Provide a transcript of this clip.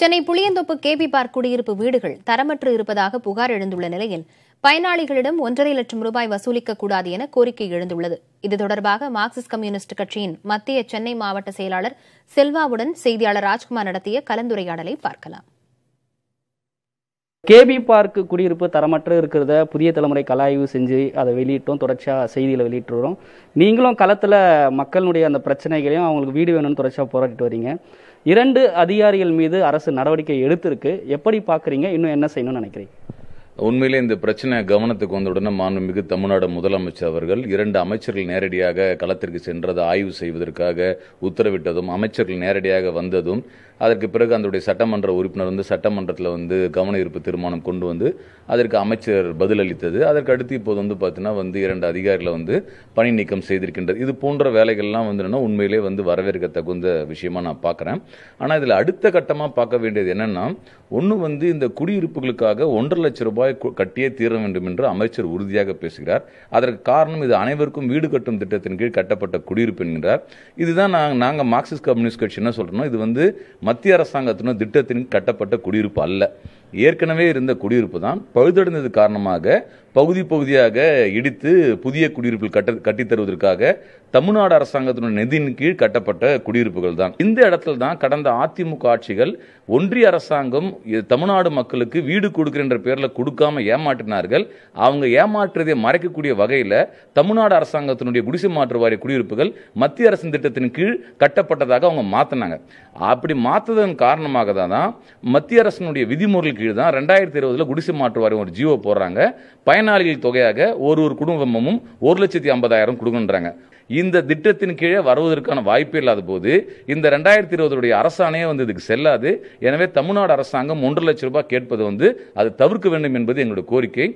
Chennai Pulianthope KP park குடியிருப்பு வீடுகள் தரமற்று இருப்பதாக புகார் எழுந்துள்ள நிலையில் பயனாளிகளிடம் ஒன்றரை லட்சம் ரூபாய் வசூலிக்கக் கூடாது என கோரிக்கை எழுந்துள்ளது இது தொடர்பாக மார்க்சிஸ்ட் கம்யூனிஸ்ட் கட்சியின் மத்திய சென்னை மாவட்ட செயலாளர் செல்வாவுடன் செய்தியாளர் ராஜ்குமார் நடத்திய கலந்துரையாடலை பார்க்கலாம் கேபி பார்க் குடியிருப்பு தரமற்ற இருக்கிறத புதிய தலைமுறை கலாய்வு செஞ்சு அதை வெளியிட்டோம் தொடர்ச்சியாக செய்தியில் வெளியிட்டுறோம் நீங்களும் களத்தில் மக்களுடைய அந்த பிரச்சனைகளையும் அவங்களுக்கு வீடு வேணும்னு தொடர்ச்சியாக போராட்டிட்டு வரீங்க இரண்டு அதிகாரிகள் மீது அரசு நடவடிக்கை எடுத்திருக்கு எப்படி பார்க்குறீங்க இன்னும் என்ன செய்யணும்னு நினைக்கிறீங்க உண்மையிலே இந்த பிரச்சனை கவனத்துக்கு வந்தவுடனே மாண்புமிகு தமிழ்நாடு முதலமைச்சர் அவர்கள் இரண்டு அமைச்சர்கள் நேரடியாக களத்திற்கு சென்றதை ஆய்வு செய்வதற்காக உத்தரவிட்டதும் அமைச்சர்கள் நேரடியாக வந்ததும் அதற்கு பிறகு அதனுடைய சட்டமன்ற உறுப்பினர் வந்து சட்டமன்றத்தில் வந்து கவன ஈர்ப்பு தீர்மானம் கொண்டு வந்து அதற்கு அமைச்சர் பதிலளித்தது அதற்கு அடுத்து இப்போது வந்து பார்த்தீங்கன்னா வந்து இரண்டு அதிகாரிகளை வந்து பணி நீக்கம் செய்திருக்கின்றது இது போன்ற வேலைகள்லாம் வந்து உண்மையிலே வந்து வரவேற்க தகுந்த விஷயமா நான் பார்க்குறேன் ஆனால் இதில் அடுத்த கட்டமாக பார்க்க வேண்டியது என்னென்னா ஒன்று வந்து இந்த குடியிருப்புகளுக்காக ஒன்றரை லட்சம் ரூபாய் கட்டியே தீர வேண்டும் என்று அமைச்சர் உறுதியாக பேசுகிறார் அதற்கு காரணம் இது அனைவருக்கும் வீடு கட்டும் திட்டத்தின் கீழ் கட்டப்பட்ட குடியிருப்பு என்கிறார் இதுதான் நாங்கள் மார்க்சிஸ்ட் கம்யூனிஸ்ட் கட்சி என்ன சொல்கிறோம் இது வந்து மத்திய அரசாங்கத்தினும் திட்டத்தின் கட்டப்பட்ட குடியிருப்பு அல்ல ஏற்கனவே இருந்த குடியிருப்பு தான் பழுதடைந்தது காரணமாக பகுதி பகுதியாக இடித்து புதிய குடியிருப்புகள் கட்ட கட்டித்தருவதற்காக தமிழ்நாடு அரசாங்கத்தினுடைய நிதியின் கீழ் கட்டப்பட்ட குடியிருப்புகள் தான் இந்த இடத்துல தான் கடந்த அதிமுக ஆட்சிகள் ஒன்றிய அரசாங்கம் தமிழ்நாடு மக்களுக்கு வீடு கொடுக்கின்ற பேரில் கொடுக்காம ஏமாற்றினார்கள் அவங்க ஏமாற்றுறதை மறைக்கக்கூடிய வகையில் தமிழ்நாடு அரசாங்கத்தினுடைய குடிசை மாற்று வாரிய குடியிருப்புகள் மத்திய அரசின் திட்டத்தின் கீழ் கட்டப்பட்டதாக அவங்க மாற்றினாங்க அப்படி மாற்றதன் காரணமாக தான் மத்திய அரசினுடைய விதிமுறைகள் கீழ் தான் ரெண்டாயிரத்தி இருபதில் குடிசை மாற்று வாரியம் ஒரு ஜியோ போடுறாங்க பயனாளிகள் தொகையாக ஒரு ஒரு குடும்பமும் ஒரு லட்சத்தி ஐம்பதாயிரம் கொடுக்குன்றாங்க இந்த திட்டத்தின் கீழே வருவதற்கான வாய்ப்பு இல்லாத போது இந்த ரெண்டாயிரத்தி இருபதுடைய அரசாணையே வந்து இதுக்கு செல்லாது எனவே தமிழ்நாடு அரசாங்கம் ஒன்று லட்சம் ரூபாய் கேட்பது வந்து அது தவிர்க்க வேண்டும் என்பது எங்களுடைய கோரிக்கை